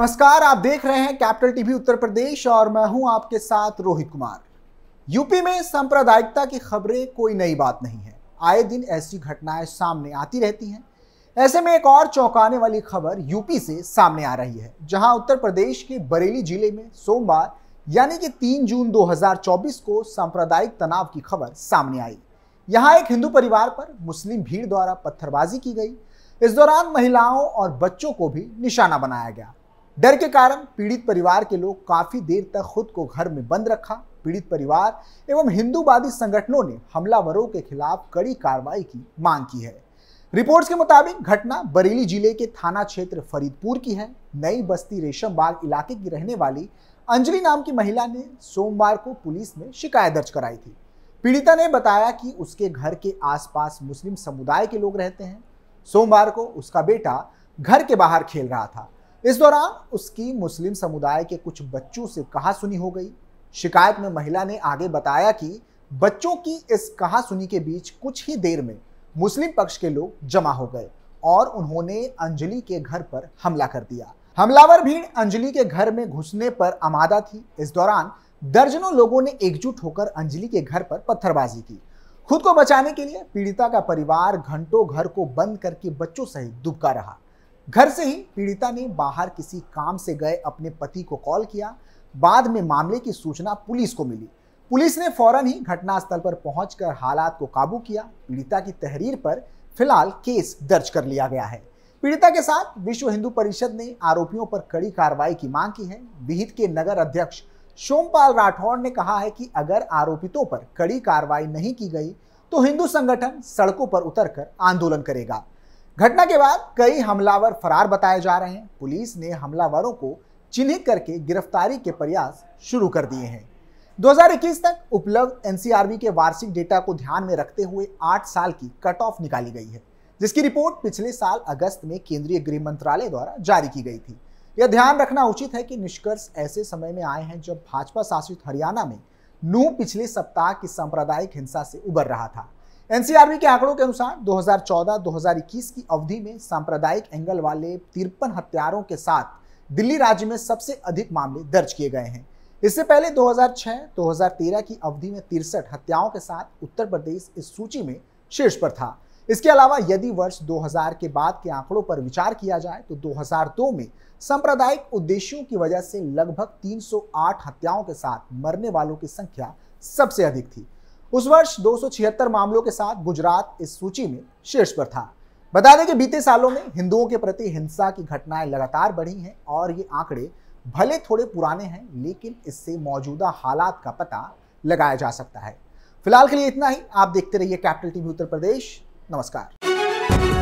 नमस्कार आप देख रहे हैं कैपिटल टीवी उत्तर प्रदेश और मैं हूं आपके साथ रोहित कुमार यूपी में सांप्रदायिकता की खबरें कोई नई बात नहीं है आए दिन ऐसी घटनाएं सामने आती रहती हैं ऐसे में एक और चौंकाने वाली खबर यूपी से सामने आ रही है जहां उत्तर प्रदेश के बरेली जिले में सोमवार यानी कि 3 जून 2024 को सांप्रदायिक तनाव की खबर सामने आई यहाँ एक हिंदू परिवार पर मुस्लिम भीड़ द्वारा पत्थरबाजी की गई इस दौरान महिलाओं और बच्चों को भी निशाना बनाया गया डर के कारण पीड़ित परिवार के लोग काफी देर तक खुद को घर में बंद रखा पीड़ित परिवार एवं हिंदूवादी संगठनों ने हमलावरों के खिलाफ कड़ी कार्रवाई की मांग की है रिपोर्ट्स के मुताबिक घटना बरेली जिले के थाना क्षेत्र फरीदपुर की है नई बस्ती रेशमबाग इलाके की रहने वाली अंजलि नाम की महिला ने सोमवार को पुलिस में शिकायत दर्ज कराई थी पीड़िता ने बताया कि उसके घर के आसपास मुस्लिम समुदाय के लोग रहते हैं सोमवार को उसका बेटा घर के बाहर खेल रहा था इस दौरान उसकी मुस्लिम समुदाय के कुछ बच्चों से कहा सुनी हो गई शिकायत में महिला ने आगे बताया कि बच्चों की इस सुनी के बीच कुछ ही देर में मुस्लिम पक्ष के लोग जमा हो गए और उन्होंने अंजलि के घर पर हमला कर दिया हमलावर भीड़ अंजलि के घर में घुसने पर आमादा थी इस दौरान दर्जनों लोगों ने एकजुट होकर अंजलि के घर पर पत्थरबाजी की खुद को बचाने के लिए पीड़िता का परिवार घंटों घर को बंद करके बच्चों सहित दुबका रहा घर से ही पीड़िता ने बाहर किसी काम से गए अपने पति को कॉल किया बाद में मामले की सूचना पुलिस को मिली पुलिस ने फौरन ही घटनास्थल पर पहुंचकर हालात को काबू किया पीड़िता की तहरीर पर फिलहाल केस दर्ज कर लिया गया है पीड़िता के साथ विश्व हिंदू परिषद ने आरोपियों पर कड़ी कार्रवाई की मांग की है विहित के नगर अध्यक्ष सोमपाल राठौड़ ने कहा है कि अगर आरोपितों पर कड़ी कार्रवाई नहीं की गई तो हिंदू संगठन सड़कों पर उतरकर आंदोलन करेगा घटना के बाद कई हमलावर फरार बताए जा रहे हैं पुलिस ने हमलावरों को चिन्हित करके गिरफ्तारी के प्रयास शुरू कर दिए हैं 2021 तक उपलब्ध एनसीआरबी के वार्षिक डेटा को ध्यान में रखते हुए आठ साल की कट ऑफ निकाली गई है जिसकी रिपोर्ट पिछले साल अगस्त में केंद्रीय गृह मंत्रालय द्वारा जारी की गई थी यह ध्यान रखना उचित है कि निष्कर्ष ऐसे समय में आए हैं जब भाजपा शासित हरियाणा में नू पिछले सप्ताह की सांप्रदायिक हिंसा से उबर रहा था एनसीआरबी के आंकड़ों के अनुसार 2014-2021 की अवधि में सांप्रदायिक एंगल वाले तिरपन हत्यारों के साथ दिल्ली राज्य में सबसे अधिक मामले दर्ज किए गए हैं इससे पहले 2006-2013 की अवधि में तिरसठ हत्याओं के साथ उत्तर प्रदेश इस सूची में शीर्ष पर था इसके अलावा यदि वर्ष 2000 के बाद के आंकड़ों पर विचार किया जाए तो 2002 में सांप्रदायिक उद्देश्यों की वजह से लगभग 308 हत्याओं के साथ मरने वालों की संख्या सबसे अधिक थी उस वर्ष दो मामलों के साथ गुजरात इस सूची में शीर्ष पर था बता दें कि बीते सालों में हिंदुओं के प्रति हिंसा की घटनाएं लगातार बढ़ी हैं और ये आंकड़े भले थोड़े पुराने हैं लेकिन इससे मौजूदा हालात का पता लगाया जा सकता है फिलहाल के लिए इतना ही आप देखते रहिए कैपिटल टीवी उत्तर प्रदेश नमस्कार